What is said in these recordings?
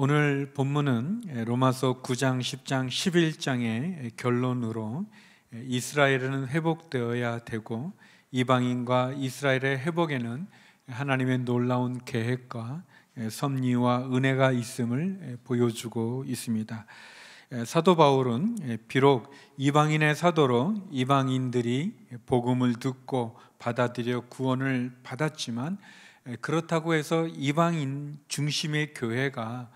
오늘 본문은 로마서 9장, 10장, 11장의 결론으로 이스라엘은 회복되어야 되고 이방인과 이스라엘의 회복에는 하나님의 놀라운 계획과 섭리와 은혜가 있음을 보여주고 있습니다. 사도 바울은 비록 이방인의 사도로 이방인들이 복음을 듣고 받아들여 구원을 받았지만 그렇다고 해서 이방인 중심의 교회가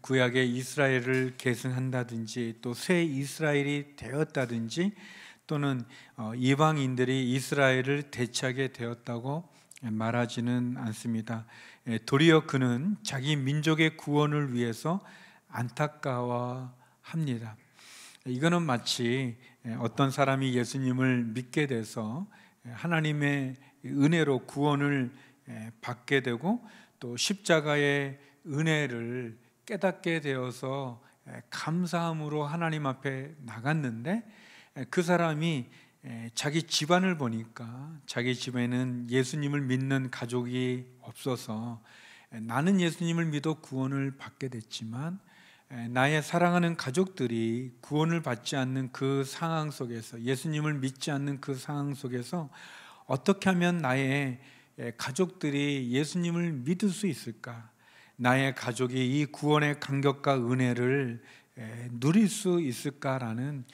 구약의 이스라엘을 계승한다든지 또 새 이스라엘이 되었다든지 또는 어, 이방인들이 이스라엘을 대체하게 되었다고 말하지는 않습니다. 예, 도리어 그는 자기 민족의 구원을 위해서 안타까워합니다. 이거는 마치 예, 어떤 사람이 예수님을 믿게 돼서 예, 하나님의 은혜로 구원을 받게 되고 또 십자가의 은혜를 깨닫게 되어서 감사함으로 하나님 앞에 나갔는데 그 사람이 자기 집안을 보니까 자기 집에는 예수님을 믿는 가족이 없어서 나는 예수님을 믿어 구원을 받게 됐지만 나의 사랑하는 가족들이 구원을 받지 않는 그 상황 속에서 예수님을 믿지 않는 그 상황 속에서 어떻게 하면 나의 가족들이 예수님을 믿을 수 있을까? 나의 가족이 이 구원의 감격과 은혜를 누릴 수 있을까라는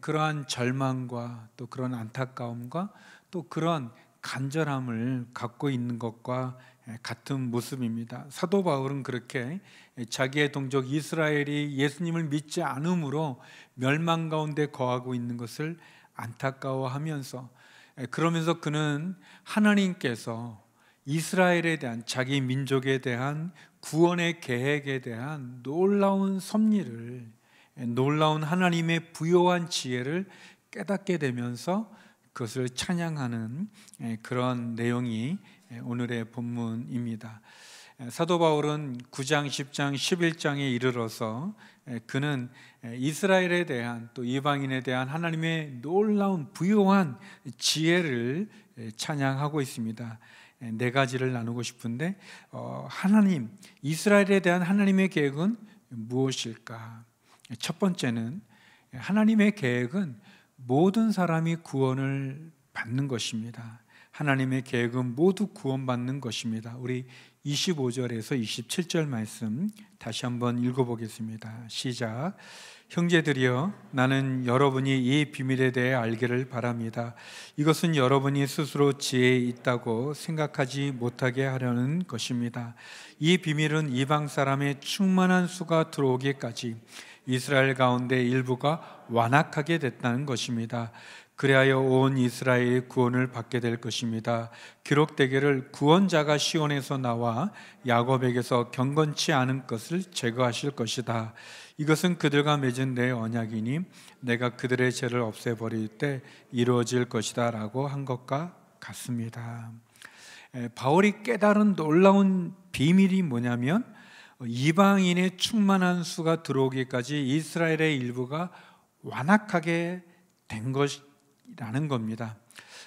그러한 절망과 또 그런 안타까움과 또 그런 간절함을 갖고 있는 것과 같은 모습입니다. 사도 바울은 그렇게 자기의 동족 이스라엘이 예수님을 믿지 않으로 멸망 가운데 거하고 있는 것을 안타까워하면서 그러면서 그는 하나님께서 이스라엘에 대한 자기 민족에 대한 구원의 계획에 대한 놀라운 섭리를 놀라운 하나님의 부여한 지혜를 깨닫게 되면서 그것을 찬양하는 예, 그런 내용이 예, 오늘의 본문입니다. 예, 사도 바울은 9장, 10장, 11장에 이르러서 그는 이스라엘에 대한 또 이방인에 대한 하나님의 놀라운 부요한 지혜를 찬양하고 있습니다. 예, 네 가지를 나누고 싶은데 어, 하나님 이스라엘에 대한 하나님의 계획은 무엇일까? 예, 첫 번째는 예, 하나님의 계획은 모든 사람이 구원을 받는 것입니다. 하나님의 계획은 모두 구원받는 것입니다. 우리 25절에서 27절 말씀 다시 한번 읽어보겠습니다. 시작. 형제들이여 나는 여러분이 이 비밀에 대해 알기를 바랍니다. 이것은 여러분이 스스로 지혜 있다고 생각하지 못하게 하려는 것입니다. 이 비밀은 이방 사람의 충만한 수가 들어오기까지 이스라엘 가운데 일부가 완악하게 됐다는 것입니다. 그리하여온이스라엘의 구원을 받게 될 것입니다. 기록되기를 구원자가 시온에서 나와 야곱에게서 경건치 않은 것을 제거하실 것이다. 이것은 그들과 맺은 내 언약이니 내가 그들의 죄를 없애버릴 때 이루어질 것이다 라고 한 것과 같습니다. 바울이 깨달은 놀라운 비밀이 뭐냐면 이방인의 충만한 수가 들어오기까지 이스라엘의 일부가 완악하게 된 것, 라는 겁니다.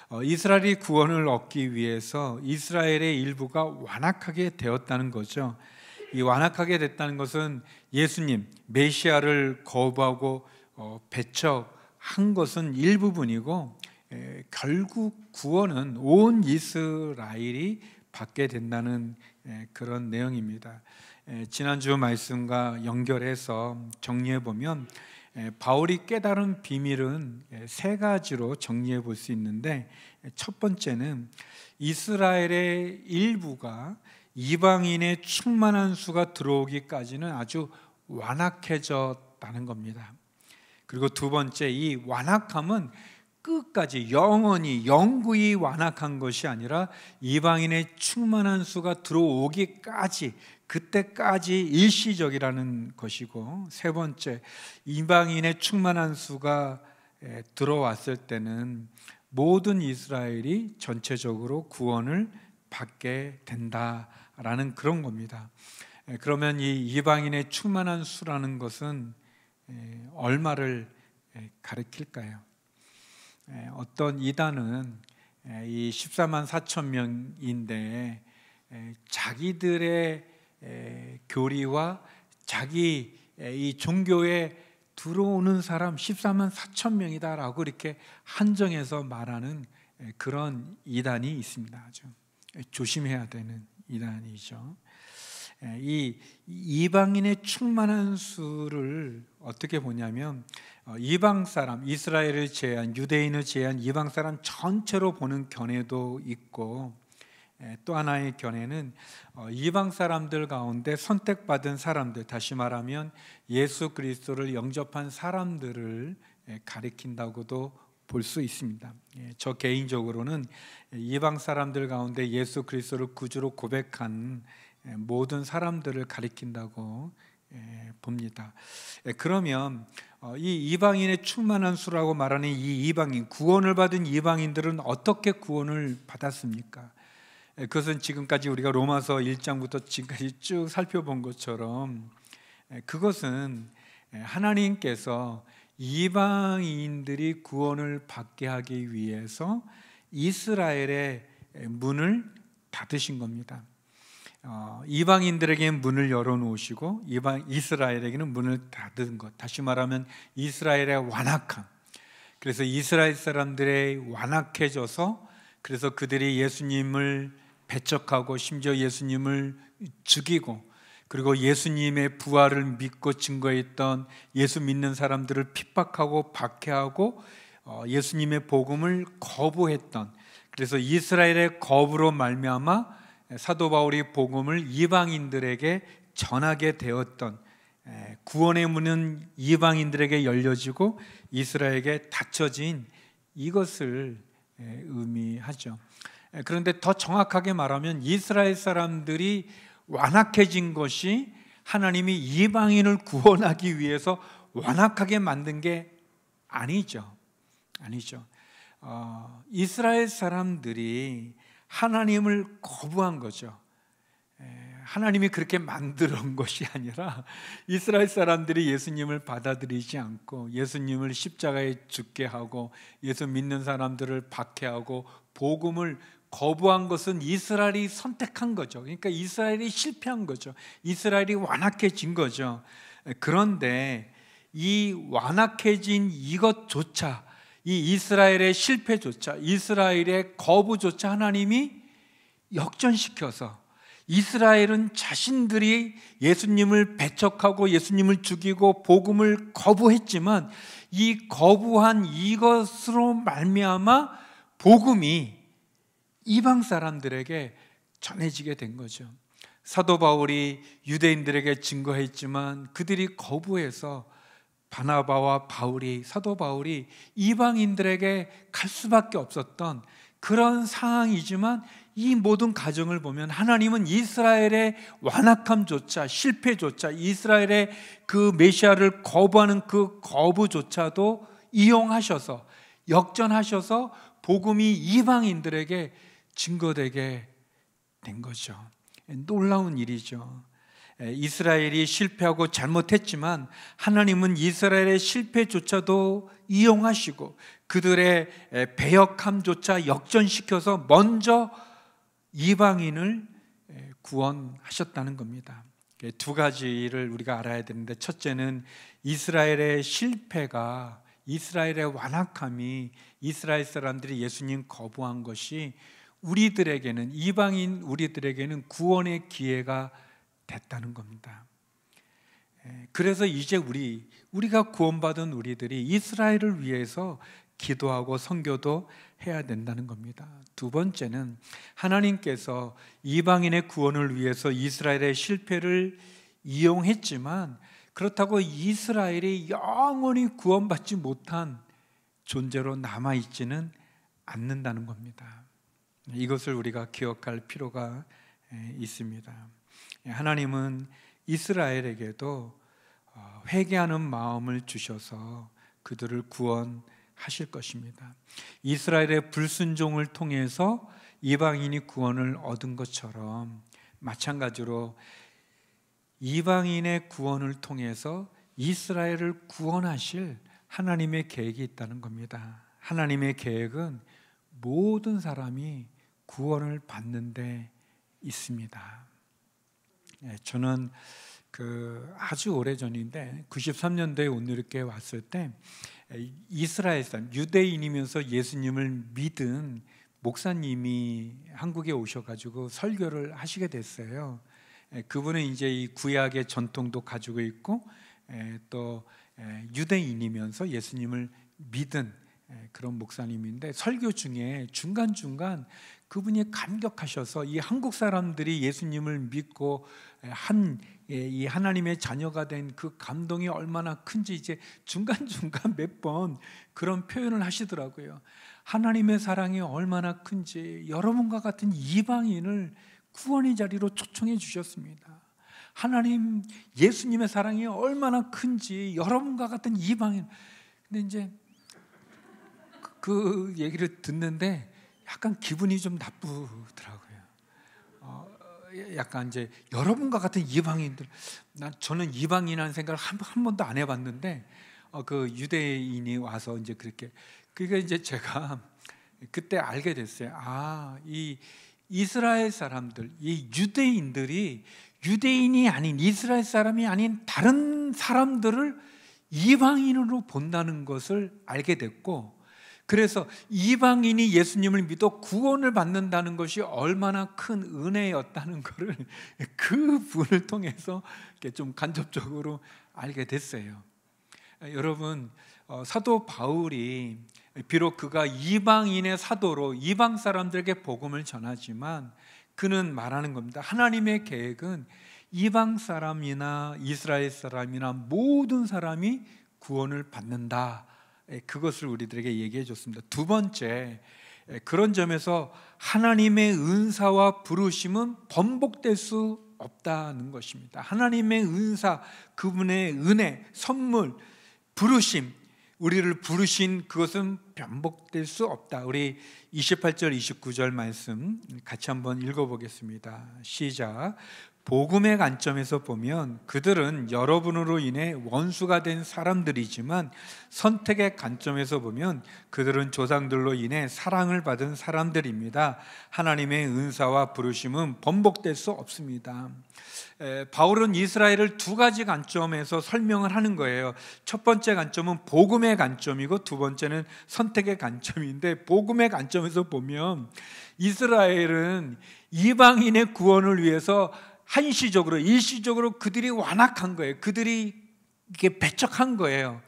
어, 이스라엘이 구원을 얻기 위해서 이스라엘의 일부가 완악하게 되었다는 거죠. 이 완악하게 됐다는 것은 예수님 메시아를 거부하고 어, 배척한 것은 일부분이고 에, 결국 구원은 온 이스라엘이 받게 된다는 에, 그런 내용입니다. 에, 지난주 말씀과 연결해서 정리해 보면 바울이 깨달은 비밀은 세 가지로 정리해 볼 수 있는데 첫 번째는 이스라엘의 일부가 이방인의 충만한 수가 들어오기까지는 아주 완악해졌다는 겁니다. 그리고 두 번째 이 완악함은 끝까지 영원히 영구히 완악한 것이 아니라 이방인의 충만한 수가 들어오기까지 그때까지 일시적이라는 것이고 세 번째 이방인의 충만한 수가 들어왔을 때는 모든 이스라엘이 전체적으로 구원을 받게 된다라는 그런 겁니다. 그러면 이 이방인의 충만한 수라는 것은 얼마를 가리킬까요? 어떤 이단은 이 14만 4천 명인데 자기들의 교리와 자기 이 종교에 들어오는 사람 14만 4천 명이다라고 이렇게 한정해서 말하는 그런 이단이 있습니다. 조심해야 되는 이단이죠. 이 이방인의 충만한 수를 어떻게 보냐면 어, 이방 사람, 이스라엘을 제한, 유대인을 제한 이방 사람 전체로 보는 견해도 있고 예, 또 하나의 견해는 어, 이방 사람들 가운데 선택받은 사람들, 다시 말하면 예수 그리스도를 영접한 사람들을 예, 가리킨다고도 볼 수 있습니다. 예, 저 개인적으로는 이방 사람들 가운데 예수 그리스도를 구주로 고백한 모든 사람들을 가리킨다고 봅니다. 그러면 어, 이 이방인의 충만한 수라고 말하는 이 이방인, 구원을 받은 이방인들은 어떻게 구원을 받았습니까? 예, 그것은 지금까지 우리가 로마서 1장부터 지금까지 쭉 살펴본 것처럼 예, 그것은 예, 하나님께서 이방인들이 구원을 받게 하기 위해서 이스라엘의 문을 닫으신 겁니다. 어, 이방인들에게 문을 열어놓으시고 이방 이스라엘에게는 문을 닫은 것. 다시 말하면 이스라엘의 완악함. 그래서 이스라엘 사람들의 완악해져서 그래서 그들이 예수님을 배척하고 심지어 예수님을 죽이고 그리고 예수님의 부활을 믿고 증거했던 예수 믿는 사람들을 핍박하고 박해하고 어, 예수님의 복음을 거부했던 그래서 이스라엘의 거부로 말미암아 사도 바울이 복음을 이방인들에게 전하게 되었던 구원의 문은 이방인들에게 열려지고 이스라엘에게 닫혀진 이것을 의미하죠. 예, 그런데 더 정확하게 말하면 이스라엘 사람들이 완악해진 것이 하나님이 이방인을 구원하기 위해서 완악하게 만든 게 아니죠. 아니죠. 어, 이스라엘 사람들이 하나님을 거부한 거죠. 예, 하나님이 그렇게 만들은 것이 아니라 이스라엘 사람들이 예수님을 받아들이지 않고 예수님을 십자가에 죽게 하고 예수 믿는 사람들을 박해하고 복음을 거부한 것은 이스라엘이 선택한 거죠. 그러니까 이스라엘이 실패한 거죠. 이스라엘이 완악해진 거죠. 그런데 이 완악해진 이것조차 이 이스라엘의 실패조차 이스라엘의 거부조차 하나님이 역전시켜서 이스라엘은 자신들이 예수님을 배척하고 예수님을 죽이고 복음을 거부했지만 이 거부한 이것으로 말미암아 복음이 이방 사람들에게 전해지게 된 거죠. 사도 바울이 유대인들에게 증거했지만 그들이 거부해서 바나바와 바울이 사도 바울이 이방인들에게 갈 수밖에 없었던 그런 상황이지만 이 모든 가정을 보면 하나님은 이스라엘의 완악함조차 실패조차 이스라엘의 그 메시아를 거부하는 그 거부조차도 이용하셔서 역전하셔서 복음이 이방인들에게 증거되게 된 거죠. 놀라운 일이죠. 이스라엘이 실패하고 잘못했지만 하나님은 이스라엘의 실패조차도 이용하시고 그들의 배역함조차 역전시켜서 먼저 이방인을 구원하셨다는 겁니다. 그 두 가지를 우리가 알아야 되는데 첫째는 이스라엘의 실패가 이스라엘의 완악함이 이스라엘 사람들이 예수님 거부한 것이 우리들에게는 이방인 우리들에게는 구원의 기회가 됐다는 겁니다. 예, 그래서 이제 우리 우리가 구원받은 우리들이 이스라엘을 위해서 기도하고 선교도 해야 된다는 겁니다. 두 번째는 하나님께서 이방인의 구원을 위해서 이스라엘의 실패를 이용했지만 그렇다고 이스라엘이 영원히 구원받지 못한 존재로 남아 있지는 않는다는 겁니다. 이것을 우리가 기억할 필요가 있습니다. 예, 하나님은 이스라엘에게도 어, 회개하는 마음을 주셔서 그들을 구원하실 것입니다. 이스라엘의 불순종을 통해서 이방인이 구원을 얻은 것처럼 마찬가지로 이방인의 구원을 통해서 이스라엘을 구원하실 하나님의 계획이 있다는 겁니다. 하나님의 계획은 모든 사람이 구원을 받는 데 있습니다. 예, 저는 그 아주 오래 전인데 93년도에 온누리교회 왔을 때 예, 이스라엘 사람 유대인이면서 예수님을 믿은 목사님이 한국에 오셔가지고 설교를 하시게 됐어요. 예, 그분은 이제 이 구약의 전통도 가지고 있고 또 유대인이면서 예수님을 믿은 그런 목사님인데 설교 중에 중간 중간 그분이 감격하셔서 이 한국 사람들이 예수님을 믿고 한이 하나님의 자녀가 된 그 감동이 얼마나 큰지 이제 중간중간 몇 번 그런 표현을 하시더라고요. 하나님의 사랑이 얼마나 큰지 여러분과 같은 이방인을 구원의 자리로 초청해 주셨습니다. 하나님 예수님의 사랑이 얼마나 큰지 여러분과 같은 이방인 근데 이제 그, 그 얘기를 듣는데 약간 기분이 좀 나쁘더라고요. 어, 약간 이제 여러분과 같은 이방인들, 난 저는 이방인이라는 생각을 한, 한 번도 안 해봤는데 어, 그 유대인이 와서 이제 그렇게 그게 이제 제가 그때 알게 됐어요. 아, 이 이스라엘 사람들, 이 유대인들이 유대인이 아닌 이스라엘 사람이 아닌 다른 사람들을 이방인으로 본다는 것을 알게 됐고 그래서 이방인이 예수님을 믿어 구원을 받는다는 것이 얼마나 큰 은혜였다는 것을 그 분을 통해서 좀 간접적으로 알게 됐어요. 여러분 어, 사도 바울이 비록 그가 이방인의 사도로 이방 사람들에게 복음을 전하지만 그는 말하는 겁니다. 하나님의 계획은 이방 사람이나 이스라엘 사람이나 모든 사람이 구원을 받는다. 예, 그것을 우리들에게 얘기해 줬습니다. 두 번째, 예, 그런 점에서 하나님의 은사와 부르심은 번복될 수 없다는 것입니다. 하나님의 은사, 그분의 은혜, 선물, 부르심, 우리를 부르신 그것은 변복될 수 없다. 우리 28절, 29절 말씀 같이 한번 읽어보겠습니다. 시작. 복음의 관점에서 보면 그들은 여러분으로 인해 원수가 된 사람들이지만 선택의 관점에서 보면 그들은 조상들로 인해 사랑을 받은 사람들입니다. 하나님의 은사와 부르심은 번복될 수 없습니다. 에, 바울은 이스라엘을 두 가지 관점에서 설명을 하는 거예요. 첫 번째 관점은 복음의 관점이고 두 번째는 선택의 관점인데 복음의 관점에서 보면 이스라엘은 이방인의 구원을 위해서 한시적으로 일시적으로 그들이 완악한 거예요. 그들이 이게 배척한 거예요.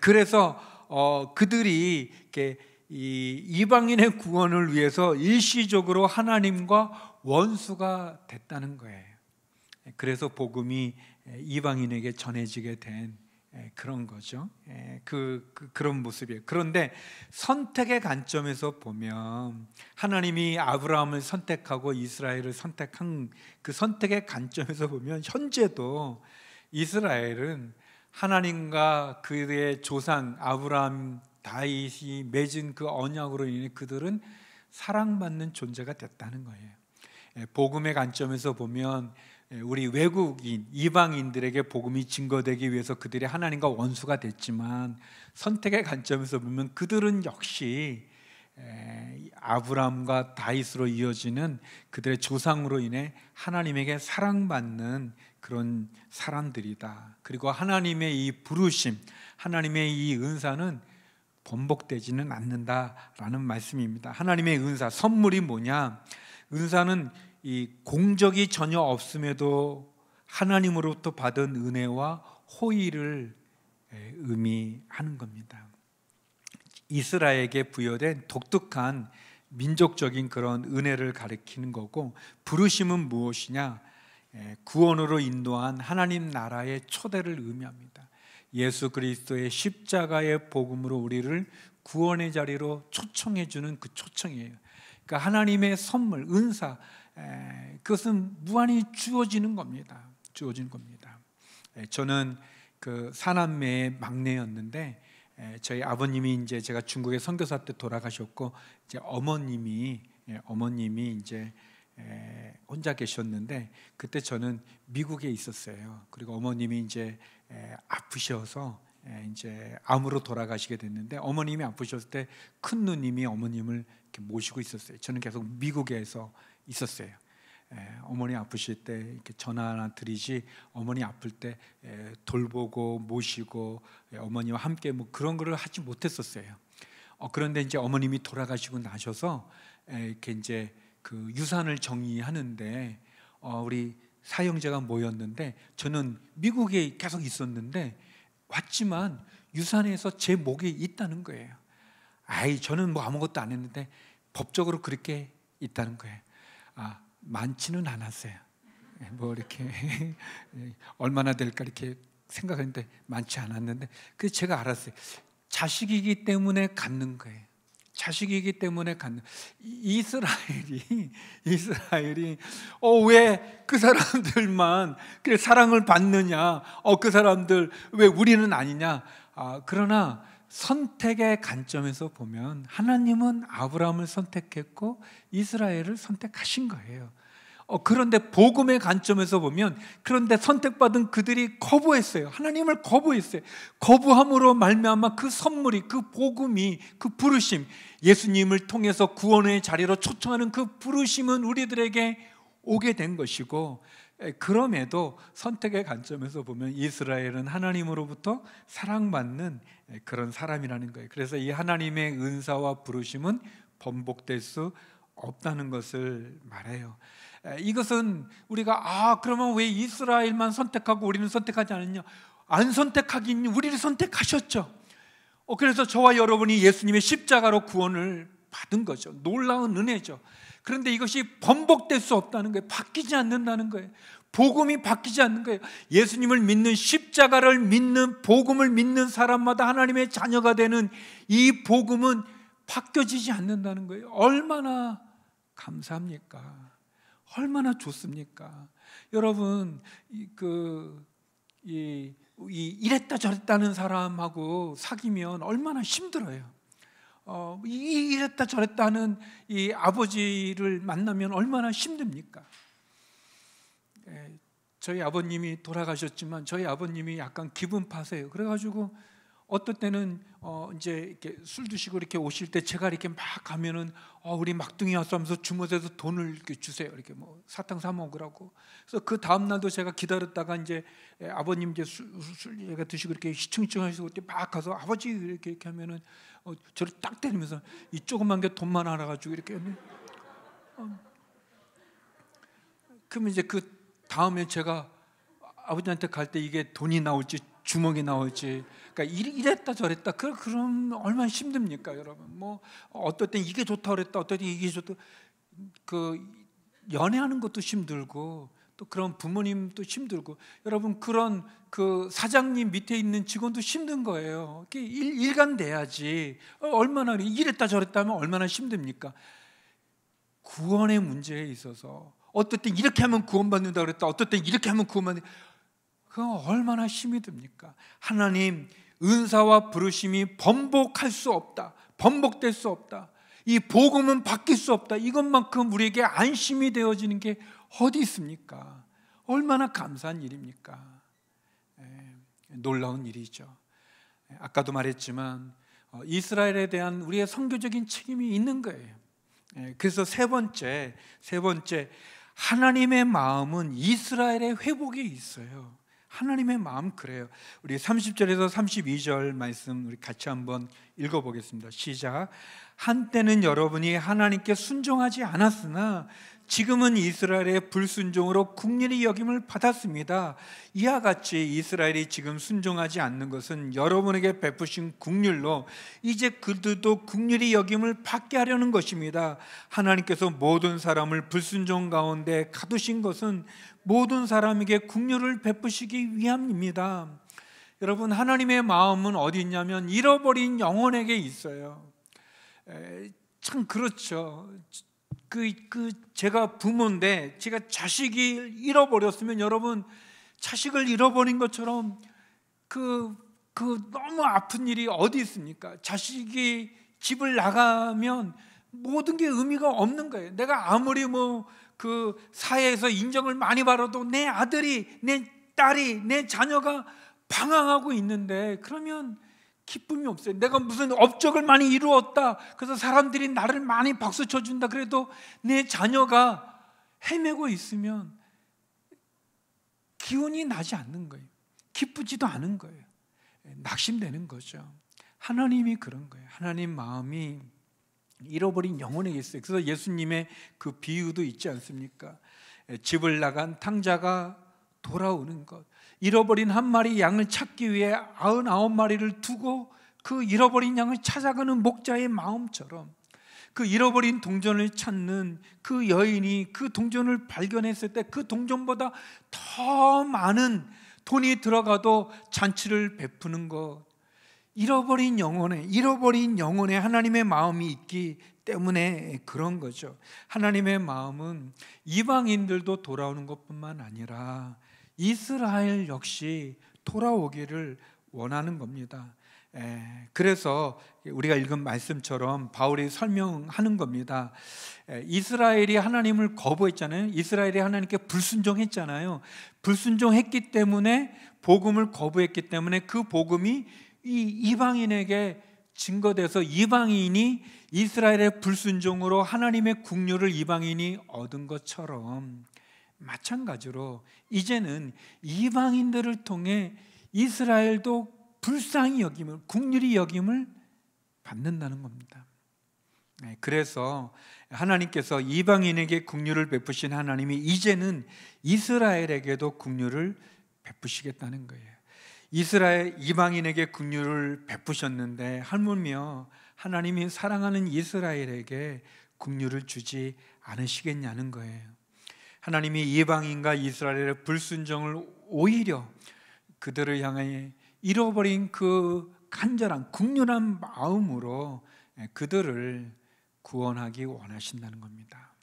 그래서 어, 그들이 이렇게 이 이방인의 구원을 위해서 일시적으로 하나님과 원수가 됐다는 거예요. 그래서 복음이 이방인에게 전해지게 된 예, 그런 거죠. 예, 그, 그, 그런 모습이에요. 그런데 선택의 관점에서 보면 하나님이 아브라함을 선택하고 이스라엘을 선택한 그 선택의 관점에서 보면 현재도 이스라엘은 하나님과 그의 조상 아브라함 다윗이 맺은 그 언약으로 인해 그들은 사랑받는 존재가 됐다는 거예요. 예, 복음의 관점에서 보면 예, 우리 외국인 이방인들에게 복음이 증거되기 위해서 그들이 하나님과 원수가 됐지만 선택의 관점에서 보면 그들은 역시 예, 아브라함과 다윗으로 이어지는 그들의 조상으로 인해 하나님에게 사랑받는 그런 사람들이다. 그리고 하나님의 이 부르심, 하나님의 이 은사는 번복되지는 않는다라는 말씀입니다. 하나님의 은사 선물이 뭐냐? 은사는 이 공적이 전혀 없음에도 하나님으로부터 받은 은혜와 호의를 예, 의미하는 겁니다. 이스라엘에게 부여된 독특한 민족적인 그런 은혜를 가리키는 거고 부르심은 무엇이냐? 예, 구원으로 인도한 하나님 나라의 초대를 의미합니다. 예수 그리스도의 십자가의 복음으로 우리를 구원의 자리로 초청해 주는 그 초청이에요. 그러니까 하나님의 선물, 은사, 그것은 무한히 주어지는 겁니다. 주어지는 겁니다. 저는 그 사남매의 막내였는데 저희 아버님이 이제 제가 중국에 선교사 때 돌아가셨고 이제 어머님이 예, 어머님이 이제 혼자 계셨는데 그때 저는 미국에 있었어요. 그리고 어머님이 이제 아프셔서 이제 암으로 돌아가시게 됐는데 어머님이 아프셨을 때 큰 누님이 어머님을 모시고 있었어요. 저는 계속 미국에서 있었어요. 어머니 아프실 때 이렇게 전화 하나 드리지 어머니 아플 때 돌보고 모시고 어머니와 함께 뭐 그런 거를 하지 못했었어요. 어, 그런데 이제 어머님이 돌아가시고 나셔서 이렇게 이제 그 유산을 정리하는데 어, 우리 사형자가 모였는데 저는 미국에 계속 있었는데 왔지만 유산에서 제 목에 있다는 거예요. 아이 저는 뭐 아무것도 안 했는데 법적으로 그렇게 있다는 거예요. 아, 많지는 않았어요. 예, 뭐 이렇게 얼마나 될까 이렇게 생각했는데 많지 않았는데 그 제가 알았어요. 자식이기 때문에 갖는 거예요. 자식이기 때문에 갖는 이스라엘이 이스라엘이 어 왜 그 사람들만 그 사랑을 받느냐? 어 그 사람들 왜 우리는 아니냐? 아 그러나 선택의 관점에서 보면 하나님은 아브라함을 선택했고 이스라엘을 선택하신 거예요. 어, 그런데 복음의 관점에서 보면 그런데 선택받은 그들이 거부했어요. 하나님을 거부했어요. 거부함으로 말미암아 그 선물이 그 복음이 그 부르심 예수님을 통해서 구원의 자리로 초청하는 그 부르심은 우리들에게 오게 된 것이고 예, 그럼에도 선택의 관점에서 보면 이스라엘은 하나님으로부터 사랑받는 예, 그런 사람이라는 거예요. 그래서 이 하나님의 은사와 부르심은 번복될 수 없다는 것을 말해요. 예, 이것은 우리가 아 그러면 왜 이스라엘만 선택하고 우리는 선택하지 않았냐? 안 선택하긴 우리를 선택하셨죠. 어, 그래서 저와 여러분이 예수님의 십자가로 구원을 받은 거죠. 놀라운 은혜죠. 그런데 이것이 번복될 수 없다는 거예요. 바뀌지 않는다는 거예요. 복음이 바뀌지 않는 거예요. 예수님을 믿는 십자가를 믿는 복음을 믿는 사람마다 하나님의 자녀가 되는 이 복음은 바뀌어지지 않는다는 거예요. 얼마나 감사합니까? 얼마나 좋습니까? 여러분 그이 그, 이랬다 저랬다는 사람하고 사귀면 얼마나 힘들어요. 어, 이랬다 저랬다 하는 이 아버지를 만나면 얼마나 힘듭니까? 예, 저희 아버님이 돌아가셨지만 저희 아버님이 약간 기분 파세요. 그래가지고 어떨 때는 어 이제 이렇게 술 드시고 이렇게 오실 때 제가 이렇게 막 가면은 어 우리 막둥이 왔어 면서 주머니에서 돈을 이렇게 주세요 이렇게 뭐 사탕 사 먹으라고 그래서 그 다음 날도 제가 기다렸다가 이제 예, 아버님 이제 술, 술 얘가 드시고 이렇게 시청시청하시고 막 가서 아버지 이렇게, 이렇게 하면은 어 저를 딱 때리면서 이 조그만 게 돈만 알아 가지고 이렇게 하면 어 그러면 이제 그 다음에 제가 아버지한테 갈 때 이게 돈이 나올지 주먹이 나올지 그러니까 이랬다 저랬다 그 그럼 얼마나 힘듭니까, 여러분? 뭐 어떨 땐 이게 좋다 그랬다, 어떨 땐 이게 좋다. 그 연애하는 것도 힘들고 또 그런 부모님도 힘들고 여러분 그런 그 사장님 밑에 있는 직원도 힘든 거예요. 일, 일관돼야지 어, 얼마나 이랬다 저랬다 하면 얼마나 힘듭니까? 구원의 문제에 있어서 어떨 땐 이렇게 하면 구원받는다 그랬다 어떨 땐 이렇게 하면 구원받는 그 얼마나 힘이 듭니까? 하나님 은사와 부르심이 번복할 수 없다. 번복될 수 없다. 이 복음은 바뀔 수 없다. 이것만큼 우리에게 안심이 되어지는 게 어디 있습니까? 얼마나 감사한 일입니까? 예, 놀라운 일이죠. 예, 아까도 말했지만 어, 이스라엘에 대한 우리의 성교적인 책임이 있는 거예요. 예, 그래서 세 번째, 세 번째 하나님의 마음은 이스라엘의 회복에 있어요. 하나님의 마음 그래요. 우리 30절에서 32절 말씀 우리 같이 한번 읽어 보겠습니다. 시작. 한때는 여러분이 하나님께 순종하지 않았으나 지금은 이스라엘의 불순종으로 국민의 역임을 받았습니다. 이와 같이 이스라엘이 지금 순종하지 않는 것은 여러분에게 베푸신 국률로 이제 그들도 국률의 여김을 받게 하려는 것입니다. 하나님께서 모든 사람을 불순종 가운데 가두신 것은 모든 사람에게 국률을 베푸시기 위함입니다. 여러분 하나님의 마음은 어디 있냐면 잃어버린 영혼에게 있어요. 에, 참 그렇죠. 그, 그 제가 부모인데 제가 자식이 잃어버렸으면 여러분 자식을 잃어버린 것처럼 그, 그 너무 아픈 일이 어디 있습니까? 자식이 집을 나가면 모든 게 의미가 없는 거예요. 내가 아무리 뭐 그 사회에서 인정을 많이 받아도 내 아들이, 내 딸이, 내 자녀가 방황하고 있는데 그러면 기쁨이 없어요. 내가 무슨 업적을 많이 이루었다. 그래서 사람들이 나를 많이 박수 쳐준다. 그래도 내 자녀가 헤매고 있으면 기운이 나지 않는 거예요. 기쁘지도 않은 거예요. 낙심되는 거죠. 하나님이 그런 거예요. 하나님 마음이 잃어버린 영혼에게 있어요. 그래서 예수님의 그 비유도 있지 않습니까? 집을 나간 탕자가 돌아오는 것. 잃어버린 한 마리 양을 찾기 위해 아흔아홉 마리를 두고 그 잃어버린 양을 찾아가는 목자의 마음처럼 그 잃어버린 동전을 찾는 그 여인이 그 동전을 발견했을 때 그 동전보다 더 많은 돈이 들어가도 잔치를 베푸는 것 잃어버린 영혼에 잃어버린 영혼에 하나님의 마음이 있기 때문에 그런 거죠. 하나님의 마음은 이방인들도 돌아오는 것뿐만 아니라 이스라엘 역시 돌아오기를 원하는 겁니다. 에, 예, 그래서 우리가 읽은 말씀처럼 바울이 설명하는 겁니다. 에, 예, 이스라엘이 하나님을 거부했잖아요. 이스라엘이 하나님께 불순종했잖아요. 불순종했기 때문에 복음을 거부했기 때문에 그 복음이 이 이방인에게 증거돼서 이방인이 이스라엘의 불순종으로 하나님의 국류를 이방인이 얻은 것처럼 마찬가지로 이제는 이방인들을 통해 이스라엘도 불쌍히 여김을 국률이 여김을 받는다는 겁니다. 네, 그래서 하나님께서 이방인에게 국률을 베푸신 하나님이 이제는 이스라엘에게도 국률을 베푸시겠다는 거예요. 이스라엘 이방인에게 국률을 베푸셨는데 할물며 하나님이 사랑하는 이스라엘에게 국률을 주지 않으시겠냐는 거예요. 하나님이 이방인과 이스라엘의 불순종을 오히려 그들을 향해 잃어버린 그 간절한 국률한 마음으로 예, 그들을 구원하기 원하신다는 겁니다.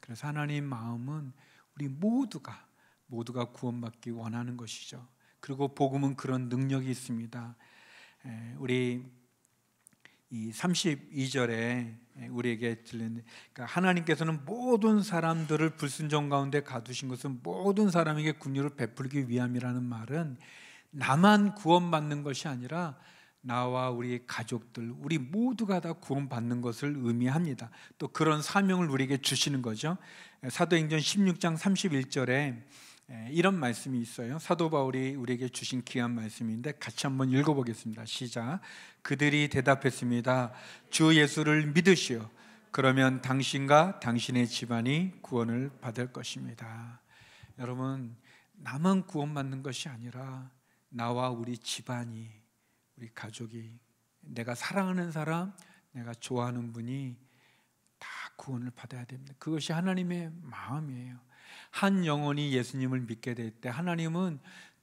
그래서 하나님 마음은 우리 모두가 모두가 구원받기 원하는 것이죠. 그리고 복음은 그런 능력이 있습니다. 예, 우리 이 32절에 우리에게 들리는 그러니까 하나님께서는 모든 사람들을 불순종 가운데 가두신 것은 모든 사람에게 긍휼을 베풀기 위함이라는 말은 나만 구원받는 것이 아니라 나와 우리 가족들 우리 모두가 다 구원받는 것을 의미합니다. 또 그런 사명을 우리에게 주시는 거죠. 사도행전 16장 31절에 예, 이런 말씀이 있어요. 사도 바울이 우리에게 주신 귀한 말씀인데 같이 한번 읽어보겠습니다. 시작. 그들이 대답했습니다. 주 예수를 믿으시오. 그러면 당신과 당신의 집안이 구원을 받을 것입니다. 여러분, 나만 구원받는 것이 아니라 나와 우리 집안이, 우리 가족이, 내가 사랑하는 사람, 내가 좋아하는 분이 다 구원을 받아야 됩니다. 그것이 하나님의 마음이에요. 한 영혼이 예수님을 믿게 될 때 하나님은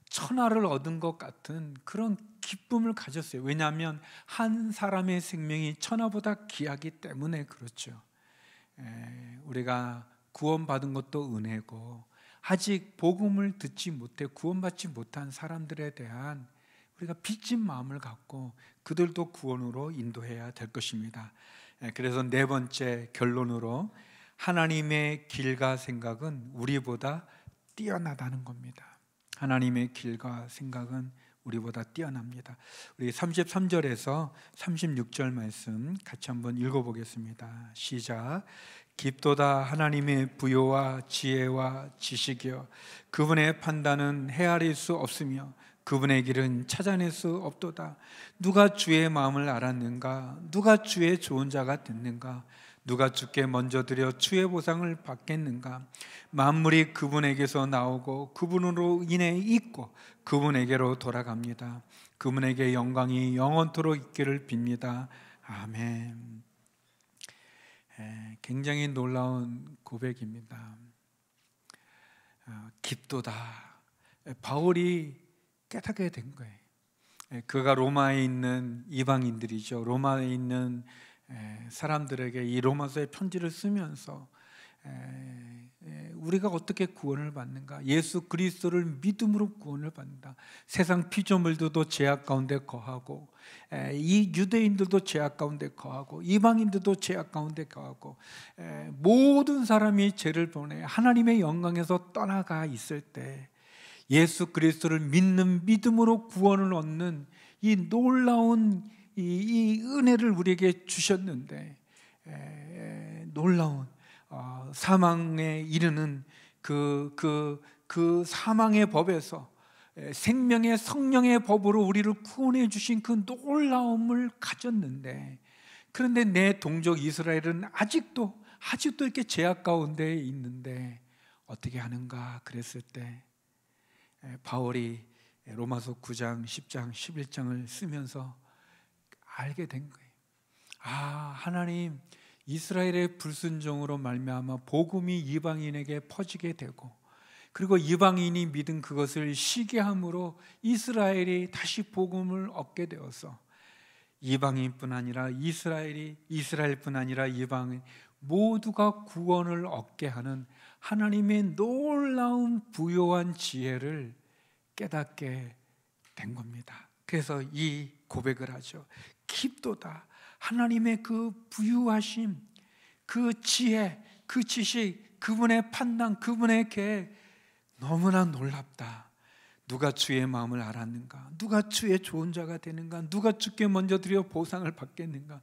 천하를 얻은 것 같은 그런 기쁨을 가졌어요. 왜냐하면 한 사람의 생명이 천하보다 귀하기 때문에 그렇죠. 에, 우리가 구원받은 것도 은혜고 아직 복음을 듣지 못해 구원받지 못한 사람들에 대한 우리가 빚진 마음을 갖고 그들도 구원으로 인도해야 될 것입니다. 그래서 네 번째 결론으로 하나님의 길과 생각은 우리보다 뛰어나다는 겁니다. 하나님의 길과 생각은 우리보다 뛰어납니다. 우리 33절에서 36절 말씀 같이 한번 읽어보겠습니다. 시작. 깊도다 하나님의 부여와 지혜와 지식이여 그분의 판단은 헤아릴 수 없으며 그분의 길은 찾아낼 수 없도다 누가 주의 마음을 알았는가 누가 주의 좋은 자가 됐는가 누가 주께 먼저 드려 추의 보상을 받겠는가? 만물이 그분에게서 나오고 그분으로 인해 있고 그분에게로 돌아갑니다. 그분에게 영광이 영원토록 있기를 빕니다. 아멘. 굉장히 놀라운 고백입니다. 깊도다. 어, 바울이 깨닫게 된 거예요. 그가 로마에 있는 이방인들이죠. 로마에 있는 사람들에게 이 로마서의 편지를 쓰면서 우리가 어떻게 구원을 받는가? 예수 그리스도를 믿음으로 구원을 받는다. 세상 피조물들도 죄악 가운데 거하고 이 유대인들도 죄악 가운데 거하고 이방인들도 죄악 가운데 거하고 모든 사람이 죄를 보내 하나님의 영광에서 떠나가 있을 때 예수 그리스도를 믿는 믿음으로 구원을 얻는 이 놀라운 이, 이 은혜를 우리에게 주셨는데 에, 놀라운 어, 사망에 이르는 그 그, 그 사망의 법에서 생명의 성령의 법으로 우리를 구원해 주신 그 놀라움을 가졌는데 그런데 내 동족 이스라엘은 아직도 아직도 이렇게 제약 가운데 있는데 어떻게 하는가 그랬을 때 바울이 로마서 9장, 10장, 11장을 쓰면서 알게 된 거예요. 아, 하나님 이스라엘의 불순종으로 말미암아 복음이 이방인에게 퍼지게 되고 그리고 이방인이 믿은 그것을 시기함으로 이스라엘이 다시 복음을 얻게 되어서 이방인뿐 아니라 이스라엘이 이스라엘뿐 아니라 이방인 모두가 구원을 얻게 하는 하나님의 놀라운 부요한 지혜를 깨닫게 된 겁니다. 그래서 이 고백을 하죠. 깊도다. 하나님의 그 부유하심, 그 지혜, 그 지식, 그분의 판단, 그분의 계획, 너무나 놀랍다. 누가 주의 마음을 알았는가? 누가 주의 좋은 자가 되는가? 누가 주께 먼저 드려 보상을 받겠는가?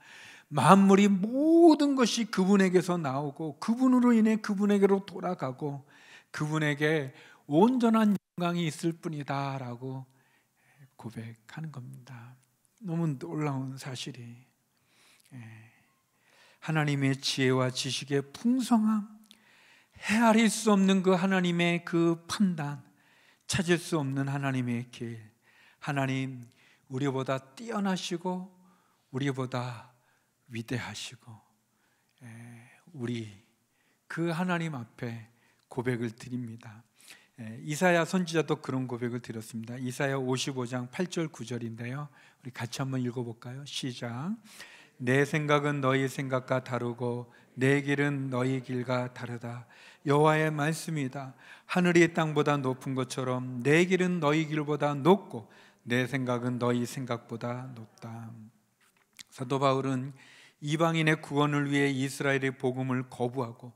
만물이 모든 것이 그분에게서 나오고 그분으로 인해 그분에게로 돌아가고 그분에게 온전한 영광이 있을 뿐이다라고 고백하는 겁니다. 너무 놀라운 사실이 예, 하나님의 지혜와 지식의 풍성함, 헤아릴 수 없는 그 하나님의 그 판단, 찾을 수 없는 하나님의 길, 하나님 우리보다 뛰어나시고 우리보다 위대하시고 예, 우리 그 하나님 앞에 고백을 드립니다. 예, 이사야 선지자도 그런 고백을 드렸습니다. 이사야 55장 8절 9절인데요. 우리 같이 한번 읽어볼까요? 시작. 내 생각은 너희 생각과 다르고 내 길은 너희 길과 다르다. 여호와의 말씀이다. 하늘이 땅보다 높은 것처럼 내 길은 너희 길보다 높고 내 생각은 너희 생각보다 높다. 사도 바울은 이방인의 구원을 위해 이스라엘의 복음을 거부하고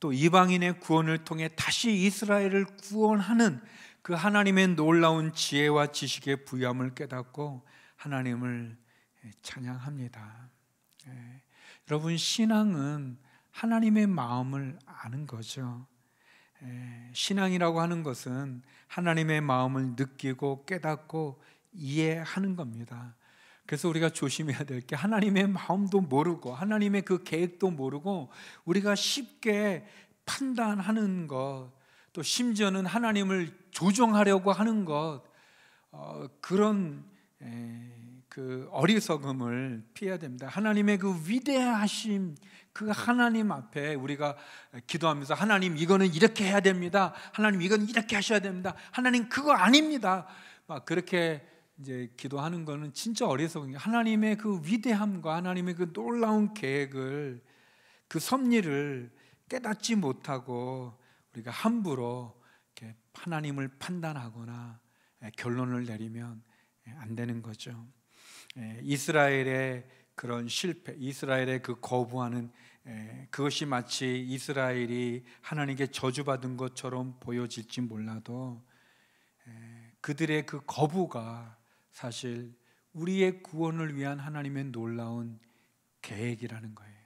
또 이방인의 구원을 통해 다시 이스라엘을 구원하는 그 하나님의 놀라운 지혜와 지식의 부여함을 깨닫고 하나님을 예, 찬양합니다. 예. 여러분 신앙은 하나님의 마음을 아는 거죠. 예. 신앙이라고 하는 것은 하나님의 마음을 느끼고 깨닫고 이해하는 겁니다. 그래서 우리가 조심해야 될 게 하나님의 마음도 모르고 하나님의 그 계획도 모르고 우리가 쉽게 판단하는 것, 또 심지어는 하나님을 조종하려고 하는 것, 어, 그런 에, 그 어리석음을 피해야 됩니다. 하나님의 그 위대하심, 그 하나님 앞에 우리가 기도하면서 하나님 이거는 이렇게 해야 됩니다. 하나님 이건 이렇게 하셔야 됩니다. 하나님 그거 아닙니다. 막 그렇게 이제 기도하는 거는 진짜 어려서 하나님의 그 위대함과 하나님의 그 놀라운 계획을 그 섭리를 깨닫지 못하고 우리가 함부로 이렇게 하나님을 판단하거나 예, 결론을 내리면 예, 안 되는 거죠. 예, 이스라엘의 그런 실패, 이스라엘의 그 거부하는 그것이 마치 이스라엘이 하나님께 저주받은 것처럼 보여질지 몰라도 그들의 그 거부가 사실 우리의 구원을 위한 하나님의 놀라운 계획이라는 거예요.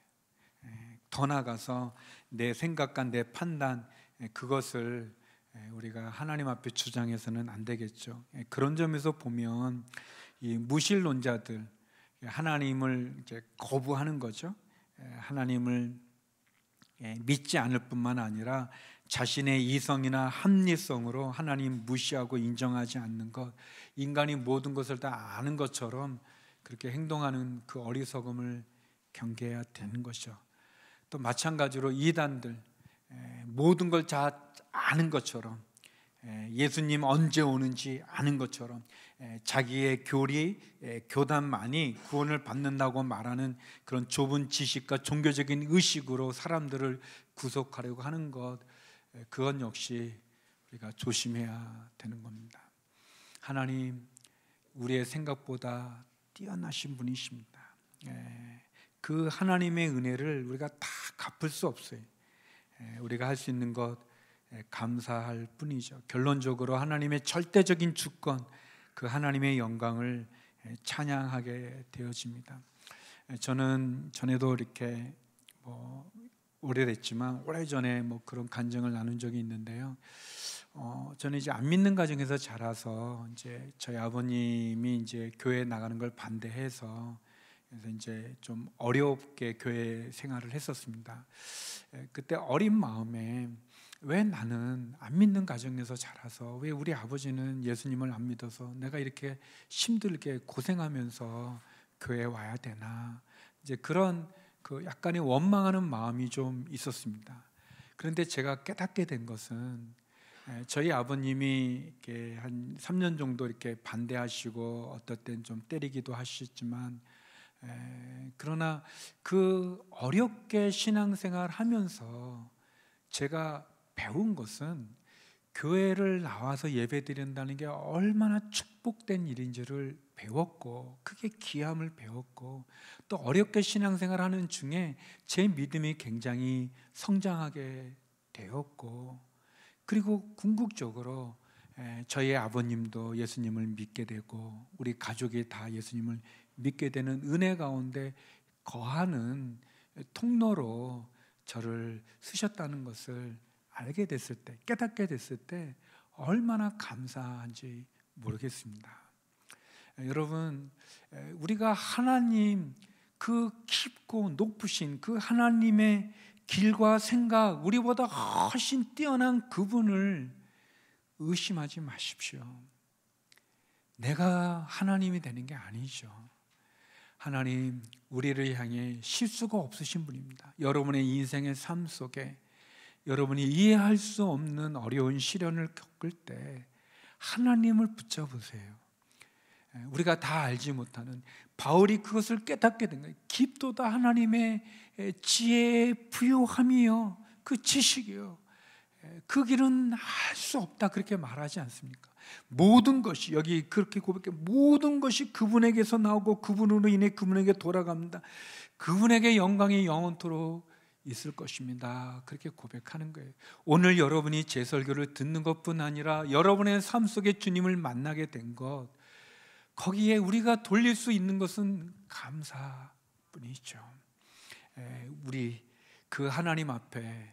예, 더나가서내 생각과 내 판단 예, 그것을 예, 우리가 하나님 앞에 주장해서는 안 되겠죠. 그런 점에서 보면 이 무신론자들 하나님을 거부하는 거죠. 하나님을 믿지 않을 뿐만 아니라 자신의 이성이나 합리성으로 하나님 무시하고 인정하지 않는 것, 인간이 모든 것을 다 아는 것처럼 그렇게 행동하는 그 어리석음을 경계해야 되는 것이죠. 또 마찬가지로 이단들 모든 걸 다 아는 것처럼 예수님 언제 오는지 아는 것처럼 자기의 교리, 교단만이 구원을 받는다고 말하는 그런 좁은 지식과 종교적인 의식으로 사람들을 구속하려고 하는 것 예, 그건 역시 우리가 조심해야 되는 겁니다. 하나님, 우리의 생각보다 뛰어나신 분이십니다. 예, 그 하나님의 은혜를 우리가 다 갚을 수 없어요. 예, 우리가 할 수 있는 것 감사할 뿐이죠. 결론적으로 하나님의 절대적인 주권, 그 하나님의 영광을 찬양하게 되어집니다. 저는 전에도 이렇게 뭐 오래됐지만 오래전에 뭐 그런 간증을 나눈 적이 있는데요. 어, 저는 이제 안 믿는 가정에서 자라서 이제 저희 아버님이 이제 교회 나가는 걸 반대해서 그래서 이제 좀 어렵게 교회 생활을 했었습니다. 예, 그때 어린 마음에 왜 나는 안 믿는 가정에서 자라서 왜 우리 아버지는 예수님을 안 믿어서 내가 이렇게 힘들게 고생하면서 교회 와야 되나 이제 그런 그 약간의 원망하는 마음이 좀 있었습니다. 그런데 제가 깨닫게 된 것은 예, 저희 아버님이 이렇게 한 3년 정도 이렇게 반대하시고 어떨 땐좀 때리기도 하셨지만 예, 그러나 그 어렵게 신앙생활 하면서 제가 배운 것은 교회를 나와서 예배드린다는 게 얼마나 축복된 일인지를 배웠고 크게 기함을 배웠고 또 어렵게 신앙생활하는 중에 제 믿음이 굉장히 성장하게 되었고 그리고 궁극적으로 저희 아버님도 예수님을 믿게 되고 우리 가족이 다 예수님을 믿게 되는 은혜 가운데 거하는 통로로 저를 쓰셨다는 것을 알게 됐을 때, 깨닫게 됐을 때 얼마나 감사한지 모르겠습니다. 여러분, 우리가 하나님 그 깊고 높으신 그 하나님의 길과 생각, 우리보다 훨씬 뛰어난 그분을 의심하지 마십시오. 내가 하나님이 되는 게 아니죠. 하나님, 우리를 향해 실수가 없으신 분입니다. 여러분의 인생의 삶 속에 여러분이 이해할 수 없는 어려운 시련을 겪을 때 하나님을 붙잡으세요. 예, 우리가 다 알지 못하는 바울이 그것을 깨닫게 된 거예요. 깊도다 하나님의 예, 지혜의 부요함이요. 그 지식이요. 예, 그 길은 할 수 없다 그렇게 말하지 않습니까? 모든 것이 여기 그렇게 고백해 모든 것이 그분에게서 나오고 그분으로 인해 그분에게 돌아갑니다. 그분에게 영광이 영원토록 있을 것입니다. 그렇게 고백하는 거예요. 오늘 여러분이 제 설교를 듣는 것뿐 아니라 여러분의 삶 속에 주님을 만나게 된 것, 거기에 우리가 돌릴 수 있는 것은 감사뿐이죠. 우리 그 하나님 앞에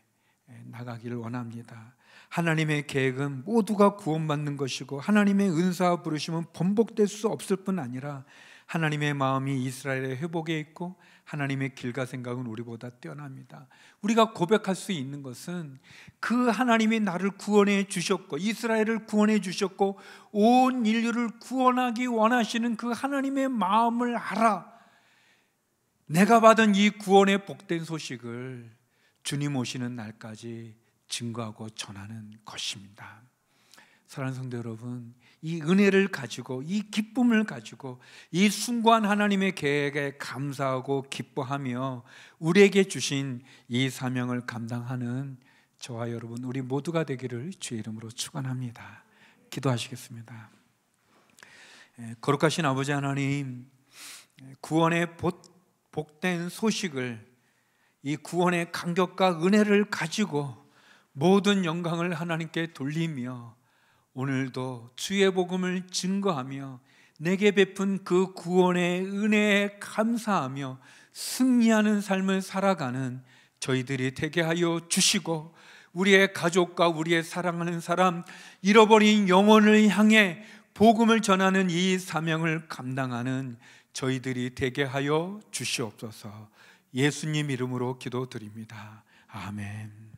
나가기를 원합니다. 하나님의 계획은 모두가 구원받는 것이고 하나님의 은사와 부르심은 번복될 수 없을 뿐 아니라 하나님의 마음이 이스라엘의 회복에 있고 하나님의 길과 생각은 우리보다 뛰어납니다. 우리가 고백할 수 있는 것은 그 하나님이 나를 구원해 주셨고 이스라엘을 구원해 주셨고 온 인류를 구원하기 원하시는 그 하나님의 마음을 알아. 내가 받은 이 구원의 복된 소식을 주님 오시는 날까지 증거하고 전하는 것입니다. 사랑하는 성도 여러분, 이 은혜를 가지고 이 기쁨을 가지고 이 순고한 하나님의 계획에 감사하고 기뻐하며 우리에게 주신 이 사명을 감당하는 저와 여러분 우리 모두가 되기를 주의 이름으로 축원합니다. 기도하시겠습니다. 예, 거룩하신 아버지 하나님, 예, 구원의 복된 소식을 이 구원의 감격과 은혜를 가지고 모든 영광을 하나님께 돌리며 오늘도 주의 복음을 증거하며 내게 베푼 그 구원의 은혜에 감사하며 승리하는 삶을 살아가는 저희들이 되게 하여 주시고 우리의 가족과 우리의 사랑하는 사람 잃어버린 영혼을 향해 복음을 전하는 이 사명을 감당하는 저희들이 되게 하여 주시옵소서. 예수님 이름으로 기도드립니다. 아멘.